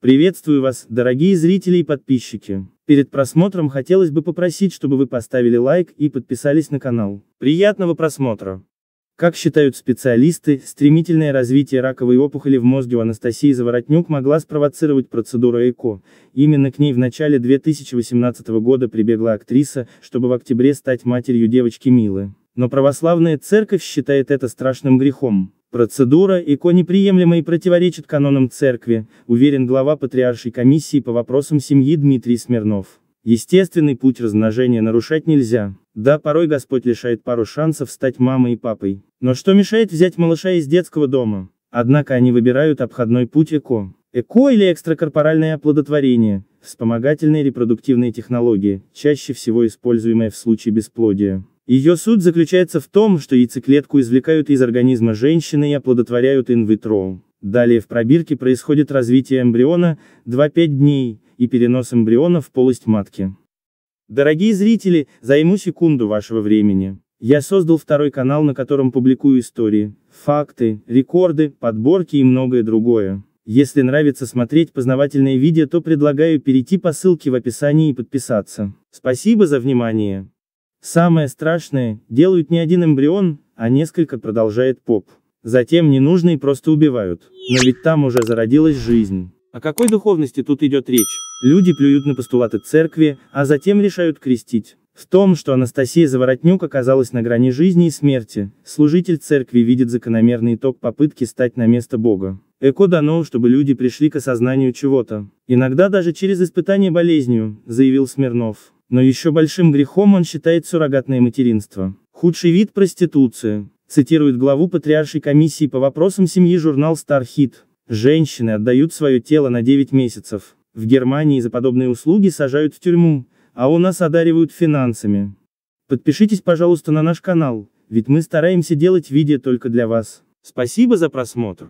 Приветствую вас, дорогие зрители и подписчики. Перед просмотром хотелось бы попросить, чтобы вы поставили лайк и подписались на канал. Приятного просмотра! Как считают специалисты, стремительное развитие раковой опухоли в мозге у Анастасии Заворотнюк могла спровоцировать процедура ЭКО. Именно к ней в начале 2018 года прибегла актриса, чтобы в октябре стать матерью девочки Милы. Но православная церковь считает это страшным грехом. Процедура ЭКО неприемлема и противоречит канонам церкви, уверен глава Патриаршей комиссии по вопросам семьи Дмитрий Смирнов. Естественный путь размножения нарушать нельзя. Да, порой Господь лишает пару шансов стать мамой и папой. Но что мешает взять малыша из детского дома? Однако они выбирают обходной путь ЭКО. ЭКО или экстракорпоральное оплодотворение, вспомогательные репродуктивные технологии, чаще всего используемые в случае бесплодия. Ее суть заключается в том, что яйцеклетку извлекают из организма женщины и оплодотворяют инвитро. Далее в пробирке происходит развитие эмбриона, 2-5 дней, и перенос эмбриона в полость матки. Дорогие зрители, займу секунду вашего времени. Я создал второй канал, на котором публикую истории, факты, рекорды, подборки и многое другое. Если нравится смотреть познавательные видео, то предлагаю перейти по ссылке в описании и подписаться. Спасибо за внимание. Самое страшное, делают не один эмбрион, а несколько продолжает поп. Затем ненужные просто убивают. Но ведь там уже зародилась жизнь. О какой духовности тут идет речь? Люди плюют на постулаты церкви, а затем решают крестить. В том, что Анастасия Заворотнюк оказалась на грани жизни и смерти, служитель церкви видит закономерный итог попытки стать на место Бога. Эко дано, чтобы люди пришли к осознанию чего-то. Иногда даже через испытание болезнью, заявил Смирнов. Но еще большим грехом он считает суррогатное материнство. Худший вид проституции, цитирует главу Патриаршей комиссии по вопросам семьи журнал «Стархит». Женщины отдают свое тело на 9 месяцев. В Германии за подобные услуги сажают в тюрьму, а у нас одаривают финансами. Подпишитесь, пожалуйста, на наш канал, ведь мы стараемся делать видео только для вас. Спасибо за просмотр.